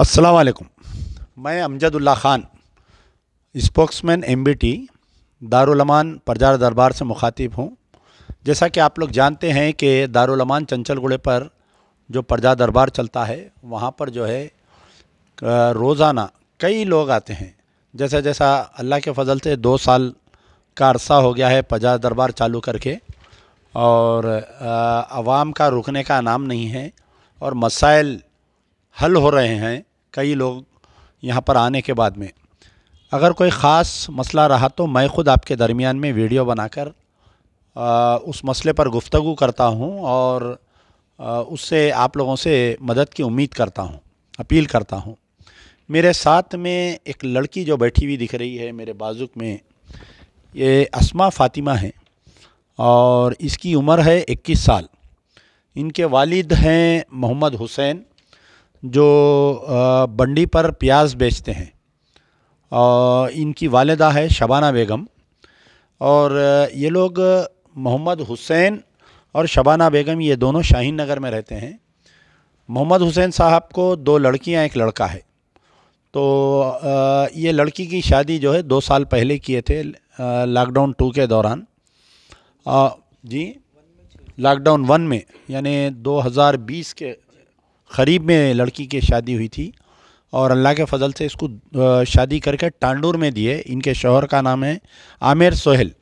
अस्सलाम मैं Amjadullah Khan spokesman M B T दारुलमान प्रजार दरबार से मुखातिब हूँ जैसा कि आप लोग जानते हैं कि दारुलमान चंचलगुड़े पर जो प्रजा दरबार चलता है वहाँ पर जो है रोज़ाना कई लोग आते हैं जैसा जैसा अल्लाह के फजल से दो साल का अरसा हो गया है प्रजा दरबार चालू करके और आवाम का रुकने का नाम नहीं है और मसाइल हल हो रहे हैं कई लोग यहाँ पर आने के बाद में अगर कोई ख़ास मसला रहा तो मैं ख़ुद आपके दरमियान में वीडियो बनाकर उस मसले पर गुफ्तु करता हूँ और आ, उससे आप लोगों से मदद की उम्मीद करता हूँ अपील करता हूँ मेरे साथ में एक लड़की जो बैठी हुई दिख रही है मेरे बाजुक में ये असमा फ़ातिमा है और इसकी उम्र है 21 साल इनके वालिद हैं मोहम्मद हुसैन जो बंडी पर प्याज बेचते हैं और इनकी वालदा है शबाना बेगम और ये लोग मोहम्मद हुसैन और शबाना बेगम ये दोनों शाहीन नगर में रहते हैं मोहम्मद हुसैन साहब को दो लड़कियां एक लड़का है तो ये लड़की की शादी जो है दो साल पहले किए थे लॉकडाउन टू के दौरान जी लॉकडाउन वन में यानी 2020 के ख़रीब में लड़की की शादी हुई थी और अल्लाह के फजल से इसको शादी करके टांडूर में दिए इनके शोहर का नाम है आमिर सोहेल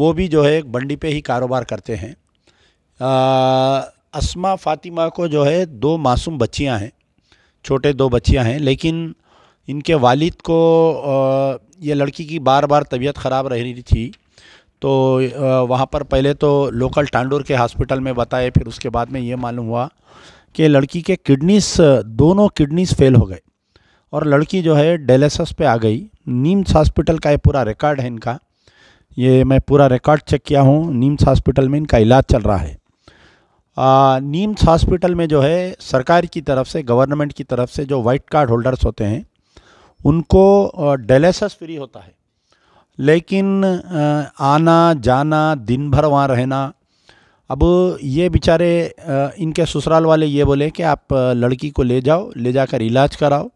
वो भी जो है बंडी पे ही कारोबार करते हैं असमा फातिमा को जो है दो मासूम बच्चियां हैं छोटे दो बच्चियां हैं लेकिन इनके वालिद को ये लड़की की बार बार तबीयत ख़राब रह रही थी तो वहाँ पर पहले तो लोकल टांडूर के हॉस्पिटल में बताए फिर उसके बाद में ये मालूम हुआ कि लड़की के किडनीस दोनों किडनीस फेल हो गए और लड़की जो है डेलेसस पे आ गई नीम्स हॉस्पिटल का ये पूरा रिकॉर्ड है इनका ये मैं पूरा रिकॉर्ड चेक किया हूँ नीम्स हॉस्पिटल में इनका इलाज चल रहा है आ, नीम्स हॉस्पिटल में जो है सरकार की तरफ से गवर्नमेंट की तरफ से जो वाइट कार्ड होल्डर्स होते हैं उनको डेलेसस फ्री होता है लेकिन आना जाना दिन भर वहाँ रहना अब ये बेचारे इनके ससुराल वाले ये बोले कि आप लड़की को ले जाओ ले जाकर इलाज कराओ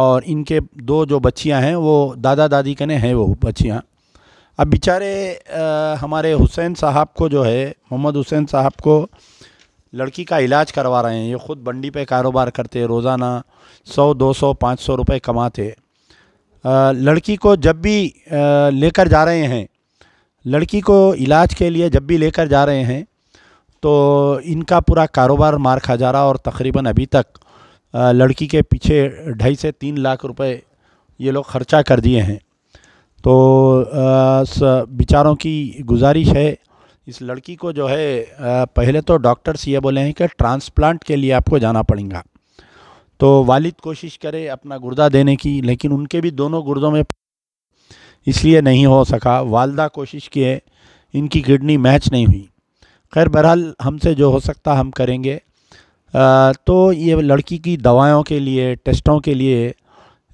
और इनके दो जो बच्चियां हैं वो दादा दादी कने हैं वो बच्चियां अब बेचारे हमारे हुसैन साहब को जो है मोहम्मद हुसैन साहब को लड़की का इलाज करवा रहे हैं ये ख़ुद बंडी पे कारोबार करते रोज़ाना सौ दो सौ पाँच सौ रुपये कमाते लड़की को जब भी लेकर जा रहे हैं लड़की को इलाज के लिए जब भी लेकर जा रहे हैं तो इनका पूरा कारोबार मार खा जा रहा और तकरीबन अभी तक लड़की के पीछे ढाई से तीन लाख रुपए ये लोग ख़र्चा कर दिए हैं तो बेचारों की गुजारिश है इस लड़की को जो है पहले तो डॉक्टर्स ये बोले हैं कि ट्रांसप्लांट के लिए आपको जाना पड़ेगा तो वालिद कोशिश करे अपना गुर्दा देने की लेकिन उनके भी दोनों गुर्दों में इसलिए नहीं हो सका वालदा कोशिश किए इनकी किडनी मैच नहीं हुई खैर बहरहाल हमसे जो हो सकता हम करेंगे आ, तो ये लड़की की दवाओं के लिए टेस्टों के लिए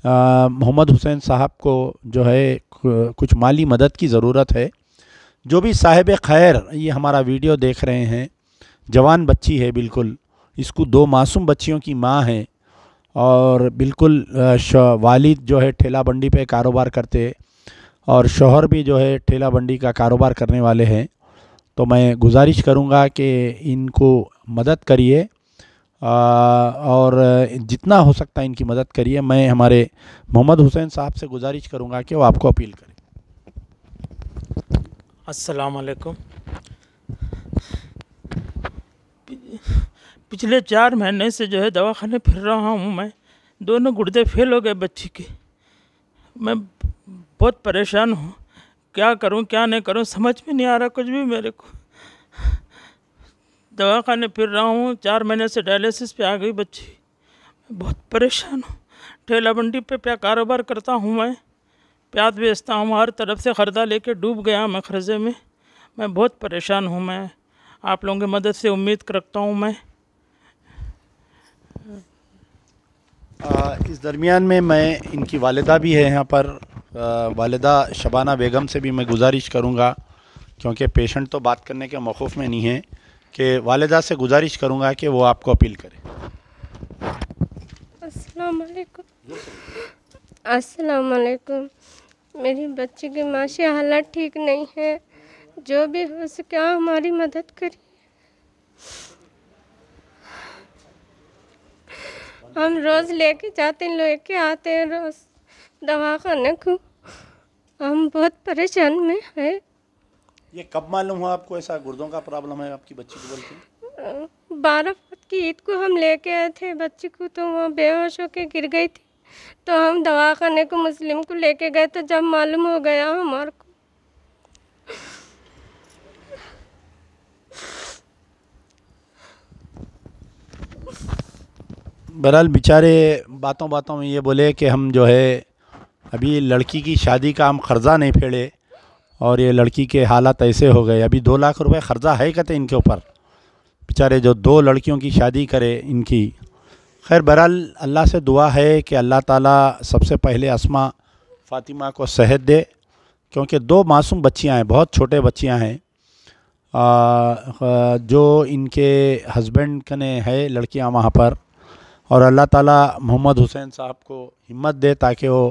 मोहम्मद हुसैन साहब को जो है कुछ माली मदद की ज़रूरत है जो भी साहिब खैर ये हमारा वीडियो देख रहे हैं जवान बच्ची है बिल्कुल इसको दो मासूम बच्चियों की माँ है और बिल्कुल वालिद जो है ठेला बंडी पे कारोबार करते और शोहर भी जो है ठेला बंडी का कारोबार करने वाले हैं तो मैं गुजारिश करूंगा कि इनको मदद करिए और जितना हो सकता है इनकी मदद करिए मैं हमारे मोहम्मद हुसैन साहब से गुजारिश करूंगा कि वो आपको अपील करें अस्सलाम वालेकुम पिछले चार महीने से जो है दवाखाने फिर रहा हूँ मैं दोनों गुर्दे फेल हो गए बच्ची के मैं बहुत परेशान हूँ क्या करूँ क्या नहीं करूँ समझ में नहीं आ रहा कुछ भी मेरे को दवा खाने फिर रहा हूँ चार महीने से डायलिसिस पे आ गई बच्ची बहुत परेशान हूँ ठेला मंडी पे प्या कारोबार करता हूँ मैं प्याज बेचता हूँ हर तरफ से ख़र्जा लेके डूब गया मैं कर्जे में मैं बहुत परेशान हूँ मैं आप लोगों की मदद से उम्मीद रखता हूँ मैं आ, इस दरमियान में मैं इनकी वालदा भी है यहाँ पर वालदा शबाना बेगम से भी मैं गुजारिश करूँगा क्योंकि पेशेंट तो बात करने के मौक़ में नहीं है कि वालदा से गुजारिश करूँगा कि वो आपको अपील करें वालेकुम मेरी बच्ची की माशी हालत ठीक नहीं है जो भी हो सके हमारी मदद करिए हम रोज़ लेके जाते हैं लेके आते हैं रोज़ दवा खाने को हम बहुत परेशान में है ये कब मालूम हुआ आपको ऐसा गुर्दों का प्रॉब्लम है आपकी बच्ची को बोलते बारह फुट की ईद को हम लेके आए थे बच्ची को तो वो बेहोश होके गिर गई थी तो हम दवा खाने को मुस्लिम को लेके गए तो जब मालूम हो गया हमारे को बहरहाल बेचारे बातों बातों में ये बोले कि हम जो है अभी लड़की की शादी का हम कर्ज़ा नहीं फेड़े और ये लड़की के हालात ऐसे हो गए अभी दो लाख रुपए कर्ज़ा है कहते तो इनके ऊपर बेचारे जो दो लड़कियों की शादी करे इनकी खैर बहरहाल अल्लाह से दुआ है कि अल्लाह ताला सबसे पहले आसमा फ़ातिमा को सेहत दे क्योंकि दो मासूम बच्चियां हैं बहुत छोटे बच्चियां हैं जो इनके हस्बैंड कने है लड़कियाँ वहाँ पर और अल्लाह ताला मोहम्मद हुसैन साहब को हिम्मत दे ताकि वो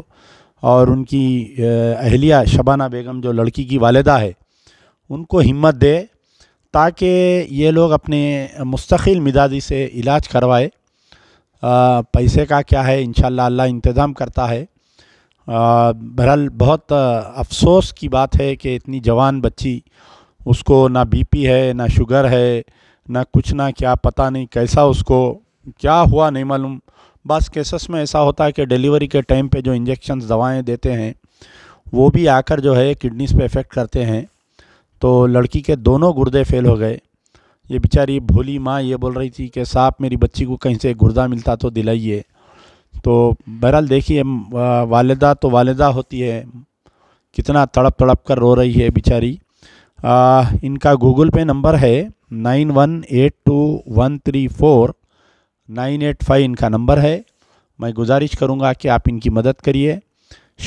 और उनकी अहलिया शबाना बेगम जो लड़की की वालदा है उनको हिम्मत दे ताकि ये लोग अपने मुस्तकिल मिजाजी से इलाज करवाए पैसे का क्या है इन अल्लाह इंतज़ाम करता है बहरहाल बहुत अफसोस की बात है कि इतनी जवान बच्ची उसको ना बीपी है ना शुगर है ना कुछ ना क्या पता नहीं कैसा उसको क्या हुआ नहीं मालूम बस केसेस में ऐसा होता है कि डिलीवरी के टाइम पे जो इंजेक्शन दवाएं देते हैं वो भी आकर जो है किडनीस पे इफ़ेक्ट करते हैं तो लड़की के दोनों गुर्दे फेल हो गए ये बेचारी भोली माँ ये बोल रही थी कि साहब मेरी बच्ची को कहीं से गुर्दा मिलता तो दिलाइए तो बहरहाल देखिए वालदा तो वालदा होती है कितना तड़प तड़प कर रो रही है बेचारी इनका गूगल पे नंबर है nine one eight two one three four nine eight five इनका नंबर है मैं गुजारिश करूँगा कि आप इनकी मदद करिए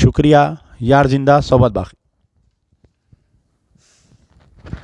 शुक्रिया यार जिंदा सोबत बाकी